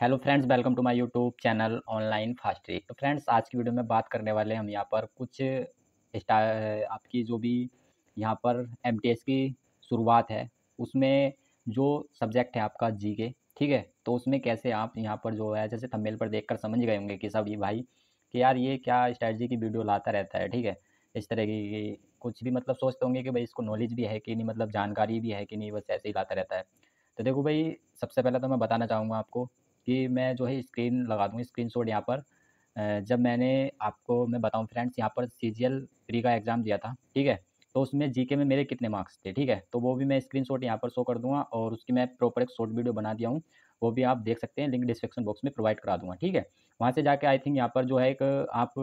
hello friends welcome to my YouTube channel online फास्ट्री तो friends आज की वीडियो में बात करने वाले हैं हम यहाँ पर कुछ आपकी जो भी यहाँ पर एम की शुरुआत है उसमें जो सब्जेक्ट है आपका जी के ठीक है तो उसमें कैसे आप यहाँ पर जो है जैसे थंबनेल पर देखकर समझ गए होंगे कि सब ये भाई कि यार ये क्या स्ट्रैटी की वीडियो लाता रहता है ठीक है इस तरह की कुछ भी मतलब सोचते होंगे कि भाई इसको नॉलेज भी है कि नहीं मतलब जानकारी भी है कि नहीं बस ऐसे ही लाता रहता है तो देखो भाई सबसे पहले तो मैं बताना चाहूँगा आपको कि मैं जो है स्क्रीन लगा दूँगी स्क्रीन शॉट यहाँ पर जब मैंने आपको मैं बताऊँ फ्रेंड्स यहाँ पर सी जी एल प्री का एग्ज़ाम दिया था ठीक है तो उसमें जीके में मेरे कितने मार्क्स थे ठीक है तो वो भी मैं स्क्रीन शॉट यहाँ पर शो कर दूँगा और उसकी मैं प्रॉपर एक शॉर्ट वीडियो बना दिया हूँ वो भी आप देख सकते हैं लिंक डिस्क्रिप्शन बॉक्स में प्रोवाइड करा दूँगा ठीक है वहाँ से जाके आई थिंक यहाँ पर जो है एक आप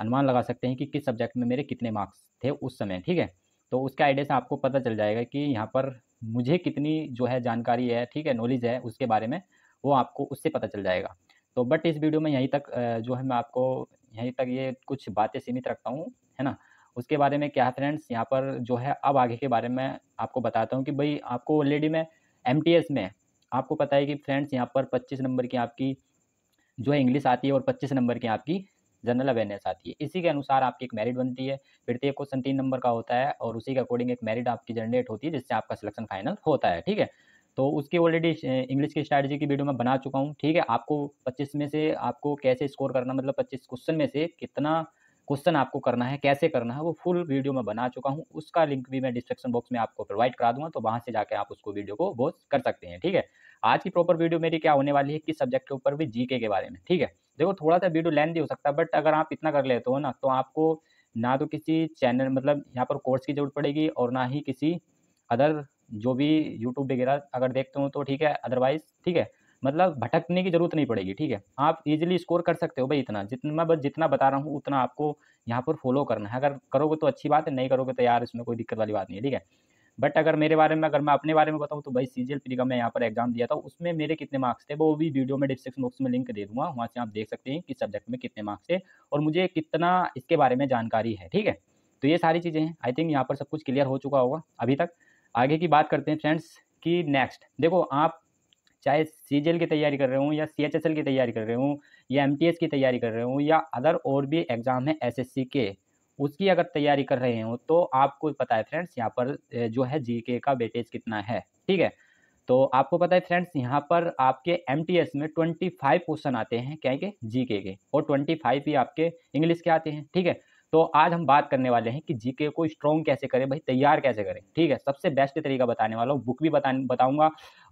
अनुमान लगा सकते हैं कि किस सब्जेक्ट में मेरे कितने मार्क्स थे उस समय ठीक है तो उसके आइडिया से आपको पता चल जाएगा कि यहाँ पर मुझे कितनी जो है जानकारी है ठीक है नॉलेज है उसके बारे में वो आपको उससे पता चल जाएगा तो बट इस वीडियो में यहीं तक जो है मैं आपको यहीं तक ये कुछ बातें सीमित रखता हूँ है ना उसके बारे में क्या है फ्रेंड्स यहाँ पर जो है अब आगे के बारे में आपको बताता हूँ कि भाई आपको ऑलरेडी मैं एम में आपको पता है कि फ्रेंड्स यहाँ पर पच्चीस नंबर की आपकी जो है इंग्लिश आती है और पच्चीस नंबर की आपकी जनरल अवेयरनेस आती है इसी के अनुसार आपकी एक मेरिट बनती है प्रत्येक तो क्वेश्चन तीन नंबर का होता है और उसी के अकॉर्डिंग एक मेरिट आपकी जनरेट होती है जिससे आपका सिलेक्शन फाइनल होता है ठीक है तो उसकी ऑलरेडी इंग्लिश की स्ट्रैटेजी की वीडियो मैं बना चुका हूँ ठीक है आपको 25 में से आपको कैसे स्कोर करना मतलब 25 क्वेश्चन में से कितना क्वेश्चन आपको करना है कैसे करना है वो फुल वीडियो मैं बना चुका हूँ उसका लिंक भी मैं डिस्क्रिप्शन बॉक्स में आपको प्रोवाइड करा दूंगा तो वहाँ से जाकर आप उसको वीडियो को वॉच कर सकते हैं ठीक है आज की प्रॉपर वीडियो मेरी क्या होने वाली है किस सब्जेक्ट के ऊपर भी जीके के बारे में ठीक है देखो थोड़ा सा वीडियो लेंथ भी हो सकता है बट अगर आप इतना कर लेते हो ना तो आपको ना तो किसी चैनल मतलब यहाँ पर कोर्स की जरूरत पड़ेगी और ना ही किसी अदर जो भी यूट्यूब वगैरह अगर देखते हो तो ठीक है अदरवाइज ठीक है मतलब भटकने की जरूरत नहीं पड़ेगी ठीक है आप इजीली स्कोर कर सकते हो भाई इतना जितना मैं बस जितना बता रहा हूँ उतना आपको यहाँ पर फॉलो करना है अगर करोगे तो अच्छी बात है नहीं करोगे तो यार इसमें कोई दिक्कत वाली बात नहीं है ठीक है बट अगर मेरे बारे में अगर मैं अपने बारे में बताऊँ तो भाई सी जी एल का मैं यहाँ पर एग्जाम दिया था उसमें मेरे कितने मार्क्स थे वो भी वीडियो में डिस्क्रिप्शन बॉक्स में लिंक दे दूंगा वहाँ से आप देख सकते हैं कि सब्जेक्ट में कितने मार्क्स थे और मुझे कितना इसके बारे में जानकारी है ठीक है तो ये सारी चीज़ें हैं आई थिंक यहाँ पर सब कुछ क्लियर हो चुका होगा अभी तक आगे की बात करते हैं फ्रेंड्स कि नेक्स्ट देखो आप चाहे सी की तैयारी कर रहे हूँ या सी की तैयारी कर रहे हूँ या एम की तैयारी कर रहे हूँ या अदर और भी एग्ज़ाम है एस के उसकी अगर तैयारी कर रहे हो तो आपको पता है फ्रेंड्स यहाँ पर जो है जी का वेटेज कितना है ठीक है तो आपको पता है फ्रेंड्स यहाँ पर आपके एम में ट्वेंटी फाइव क्वेश्चन आते हैं क्या के जी के और ट्वेंटी फाइव ही आपके इंग्लिश के आते हैं ठीक है तो आज हम बात करने वाले हैं कि जीके को स्ट्रॉन्ग कैसे करें भाई तैयार कैसे करें ठीक है सबसे बेस्ट तरीका बताने वाला हूँ बुक भी बता बताऊँगा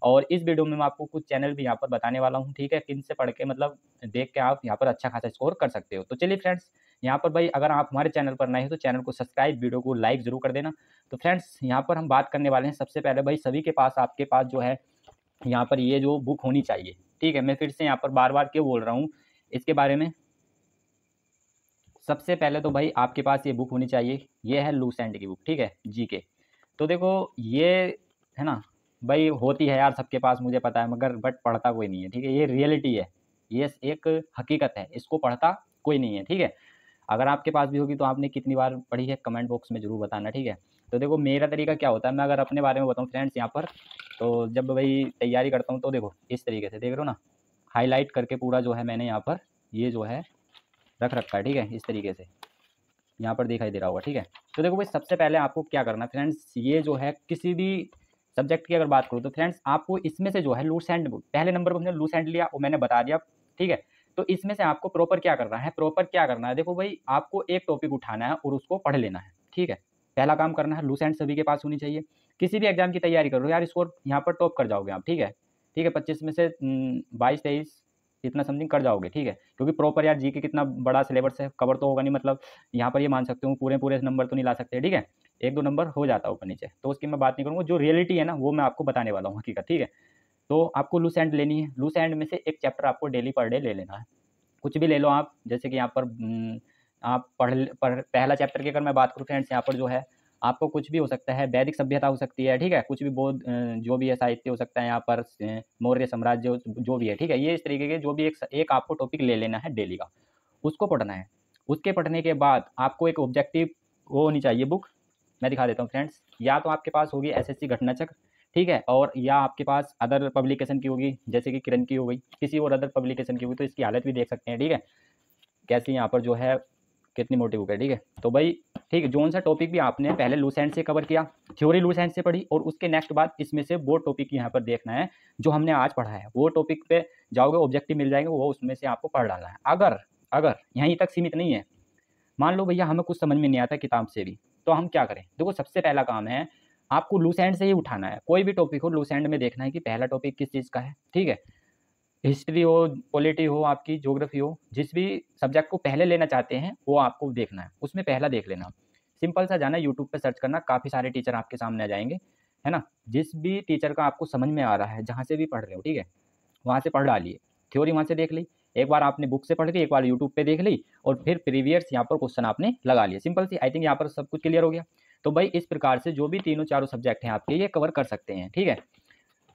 और इस वीडियो में मैं आपको कुछ चैनल भी यहाँ पर बताने वाला हूँ ठीक है किन से पढ़ के मतलब देख के आप यहाँ पर अच्छा खासा स्कोर कर सकते हो तो चलिए फ्रेंड्स यहाँ पर भाई अगर आप हमारे चैनल पर नए हो तो चैनल को सब्सक्राइब वीडियो को लाइक जरूर कर देना तो फ्रेंड्स यहाँ पर हम बात करने वाले हैं सबसे पहले भाई सभी के पास आपके पास जो है यहाँ पर ये जो बुक होनी चाहिए ठीक है मैं फिर से यहाँ पर बार बार क्यों बोल रहा हूँ इसके बारे में सबसे पहले तो भाई आपके पास ये बुक होनी चाहिए ये है लूसेंट की बुक ठीक है जी के तो देखो ये है ना भाई होती है यार सबके पास मुझे पता है मगर बट पढ़ता कोई नहीं है ठीक है ये रियलिटी है ये एक हकीकत है इसको पढ़ता कोई नहीं है ठीक है अगर आपके पास भी होगी तो आपने कितनी बार पढ़ी है कमेंट बॉक्स में ज़रूर बताना ठीक है तो देखो मेरा तरीका क्या होता है मैं अगर अपने बारे में बताऊँ फ्रेंड्स यहाँ पर तो जब भाई तैयारी करता हूँ तो देखो इस तरीके से देख रहे हो ना हाईलाइट करके पूरा जो है मैंने यहाँ पर ये जो है रख रखा है ठीक है इस तरीके से यहाँ पर दिखाई दे रहा होगा ठीक है तो देखो भाई सबसे पहले आपको क्या करना है फ्रेंड्स ये जो है किसी भी सब्जेक्ट की अगर बात करूँ तो फ्रेंड्स आपको इसमें से जो है लूस हैंड पहले नंबर पर हमने लूस हैंड लिया वो मैंने बता दिया ठीक है तो इसमें से आपको प्रॉपर क्या करना है प्रॉपर क्या करना है देखो भाई आपको एक टॉपिक उठाना है और उसको पढ़ लेना है ठीक है पहला काम करना है लूस हैंड सभी के पास होनी चाहिए किसी भी एग्जाम की तैयारी करो यार स्कोर यहाँ पर टॉप कर जाओगे आप ठीक है ठीक है पच्चीस में से हम्म, बाईस तेईस इतना समथिंग कर जाओगे ठीक है क्योंकि प्रॉपर यार जी के कितना बड़ा सिलेबस है कवर तो होगा नहीं मतलब यहाँ पर ये मान सकते हूँ पूरे पूरे नंबर तो नहीं ला सकते ठीक है एक दो नंबर हो जाता है ऊपर नीचे तो उसकी मैं बात नहीं करूँगा जो रियलिटी है ना वो मैं आपको बताने वाला हूँ हकीकत ठीक है तो आपको लूस एंड लेनी है लूस एंड में से एक चैप्टर आपको डेली पर डे ले लेना है कुछ भी ले लो आप जैसे कि यहाँ पर हम्म, आप पढ़, पढ़ पहला चैप्टर की अगर मैं बात करूँ फ्रेंड्स यहाँ पर जो है आपको कुछ भी हो सकता है वैदिक सभ्यता हो सकती है ठीक है कुछ भी बौद्ध जो भी है साहित्य हो सकता है यहाँ पर मौर्य साम्राज्य जो भी है ठीक है ये इस तरीके के जो भी एक एक आपको टॉपिक ले लेना है डेली का उसको पढ़ना है उसके पढ़ने के बाद आपको एक ऑब्जेक्टिव वो होनी चाहिए बुक मैं दिखा देता हूँ फ्रेंड्स या तो आपके पास होगी एस एस ठीक है और या आपके पास अदर पब्लिकेशन की होगी जैसे कि किरण की हो गई किसी और अदर पब्लिकेशन की होगी तो इसकी हालत भी देख सकते हैं ठीक है कैसे यहाँ पर जो है कितनी मोटी बुक है ठीक है तो भाई ठीक है जोन सा टॉपिक भी आपने पहले एंड से कवर किया थ्योरी एंड से पढ़ी और उसके नेक्स्ट बाद इसमें से वो टॉपिक यहाँ पर देखना है जो हमने आज पढ़ा है वो टॉपिक पे जाओगे ऑब्जेक्टिव मिल जाएंगे वो उसमें से आपको पढ़ डालना है अगर अगर यहीं तक सीमित नहीं है मान लो भैया हमें कुछ समझ में नहीं आता किताब से भी तो हम क्या करें देखो सबसे पहला काम है आपको लूस एंड से ही उठाना है कोई भी टॉपिक हो लूस एंड में देखना है कि पहला टॉपिक किस चीज़ का है ठीक है हिस्ट्री हो पॉलिटी हो आपकी जोग्राफी हो जिस भी सब्जेक्ट को पहले लेना चाहते हैं वो आपको देखना है उसमें पहला देख लेना सिंपल सा जाना यूट्यूब पर सर्च करना काफ़ी सारे टीचर आपके सामने आ जाएंगे है ना जिस भी टीचर का आपको समझ में आ रहा है जहाँ से भी पढ़ रहे हो ठीक है वहाँ से पढ़ डालिए थ्योरी वहाँ से देख ली एक बार आपने बुक से पढ़ ली एक बार यूट्यूब पे देख ली और फिर प्रीवियस यहाँ पर क्वेश्चन आपने लगा लिया सिंपल सी आई थिंक यहाँ पर सब कुछ क्लियर हो गया तो भाई इस प्रकार से जो भी तीनों चारों सब्जेक्ट हैं आपके ये कवर कर सकते हैं ठीक है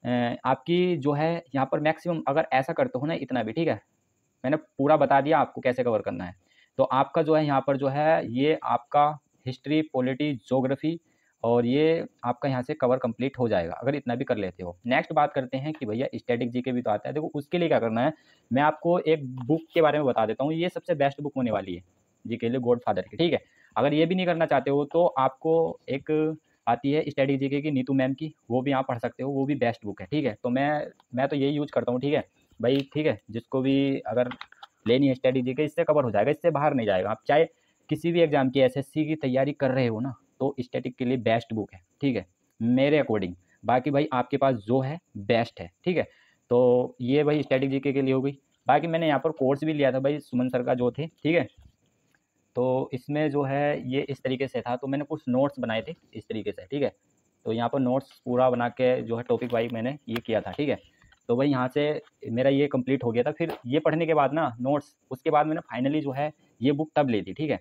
आपकी जो है यहाँ पर मैक्सिमम अगर ऐसा करते हो ना इतना भी ठीक है मैंने पूरा बता दिया आपको कैसे कवर करना है तो आपका जो है यहाँ पर जो है ये आपका हिस्ट्री पॉलिटी जोग्राफी और ये आपका यहाँ से कवर कंप्लीट हो जाएगा अगर इतना भी कर लेते हो नेक्स्ट बात करते हैं कि भैया स्टैटिक जी के भी तो आता है देखो उसके लिए क्या करना है मैं आपको एक बुक के बारे में बता देता हूँ ये सबसे बेस्ट बुक होने वाली है जी के लिए गॉड फादर की ठीक है अगर ये भी नहीं करना चाहते हो तो आपको एक आती है स्टडी जीके की नीतू मैम की वो भी आप पढ़ सकते हो वो भी बेस्ट बुक है ठीक है तो मैं मैं तो यही यूज़ करता हूँ ठीक है भाई ठीक है जिसको भी अगर लेनी है स्टडी जीके इससे कवर हो जाएगा इससे बाहर नहीं जाएगा आप चाहे किसी भी एग्ज़ाम की एस की तैयारी कर रहे हो ना तो स्टेटिक के लिए बेस्ट बुक है ठीक है मेरे अकॉर्डिंग बाकी भाई आपके पास जो है बेस्ट है ठीक है तो ये भाई स्टैटिक जीके के लिए हो गई बाकी मैंने यहाँ पर कोर्स भी लिया था भाई सुमन सर का जो थे ठीक है तो इसमें जो है ये इस तरीके से था तो मैंने कुछ नोट्स बनाए थे इस तरीके से ठीक है तो यहाँ पर नोट्स पूरा बना के जो है टॉपिक वाइज मैंने ये किया था ठीक है तो भाई यहाँ से मेरा ये कंप्लीट हो गया था फिर ये पढ़ने के बाद ना नोट्स उसके बाद मैंने फाइनली जो है ये बुक तब ली थी ठीक है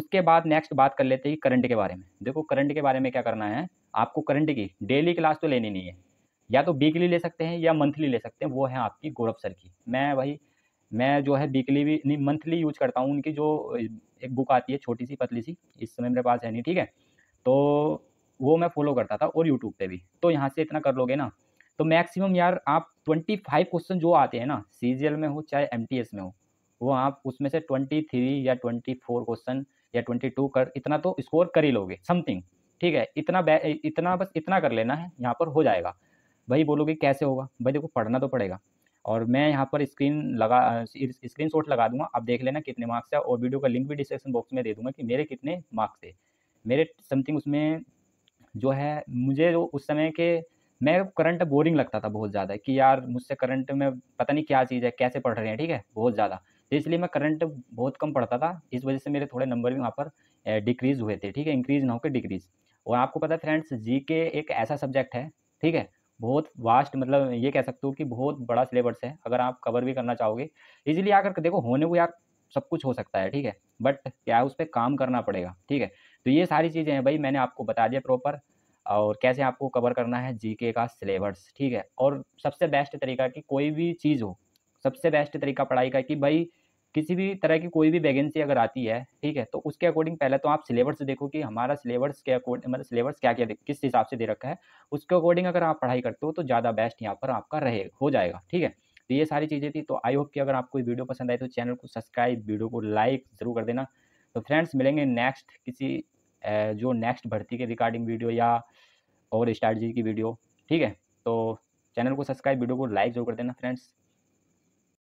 उसके बाद नेक्स्ट बात कर लेते हैं करंट के बारे में देखो करंट के बारे में क्या करना है आपको करंट की डेली क्लास तो लेनी नहीं है या तो वीकली ले सकते हैं या मंथली ले सकते हैं वो है आपकी गौरव सर की मैं भाई मैं जो है वीकली भी नहीं मंथली यूज करता हूँ उनकी जो एक बुक आती है छोटी सी पतली सी इस समय मेरे पास है नहीं ठीक है तो वो मैं फॉलो करता था और यूट्यूब पे भी तो यहाँ से इतना कर लोगे ना तो मैक्सिमम यार आप ट्वेंटी फाइव क्वेश्चन जो आते हैं ना सी में हो चाहे एम में हो वो आप उसमें से ट्वेंटी थ्री या ट्वेंटी फोर क्वेश्चन या ट्वेंटी टू कर इतना तो स्कोर कर ही लोगे समथिंग ठीक है इतना इतना बस इतना कर लेना है यहाँ पर हो जाएगा भाई बोलोगे कैसे होगा भाई देखो पढ़ना तो पड़ेगा और मैं यहाँ पर स्क्रीन लगा स्क्रीन शॉट लगा दूंगा आप देख लेना कितने मार्क्स है और वीडियो का लिंक भी डिस्क्रिप्शन बॉक्स में दे दूंगा कि मेरे कितने मार्क्स थे मेरे समथिंग उसमें जो है मुझे जो उस समय के मैं करंट बोरिंग लगता था बहुत ज़्यादा कि यार मुझसे करंट में पता नहीं क्या चीज़ है कैसे पढ़ रहे हैं ठीक है बहुत ज़्यादा तो इसलिए मैं करंट बहुत कम पढ़ता था इस वजह से मेरे थोड़े नंबर भी वहाँ पर डिक्रीज़ हुए थे ठीक है इंक्रीज़ ना होकर डिक्रीज़ और आपको पता है फ्रेंड्स जी के एक ऐसा सब्जेक्ट है ठीक है बहुत वास्ट मतलब ये कह सकते हो कि बहुत बड़ा सिलेबस है अगर आप कवर भी करना चाहोगे इजीली आकर देखो होने को यार सब कुछ हो सकता है ठीक है बट क्या उस पर काम करना पड़ेगा ठीक है तो ये सारी चीज़ें हैं भाई मैंने आपको बता दिया प्रॉपर और कैसे आपको कवर करना है जीके का सिलेबस ठीक है और सबसे बेस्ट तरीका कि कोई भी चीज़ हो सबसे बेस्ट तरीका पढ़ाई का कि भाई किसी भी तरह की कोई भी वैकेंसी अगर आती है ठीक है तो उसके अकॉर्डिंग पहले तो आप सिलेबस देखो कि हमारा सिलेबस के अकॉर्डिंग मतलब सिलेबस क्या क्या किस हिसाब से दे रखा है उसके अकॉर्डिंग अगर आप पढ़ाई करते हो तो ज़्यादा बेस्ट यहाँ पर आपका रहे हो जाएगा ठीक है तो ये सारी चीज़ें थी तो आई होप कि अगर आपको वीडियो पसंद आए तो चैनल को सब्सक्राइब वीडियो को लाइक ज़रूर कर देना तो फ्रेंड्स मिलेंगे नेक्स्ट किसी जो नेक्स्ट भर्ती के रिगार्डिंग वीडियो या और स्ट्रैटी की वीडियो ठीक है तो चैनल को सब्सक्राइब वीडियो को लाइक जरूर कर देना फ्रेंड्स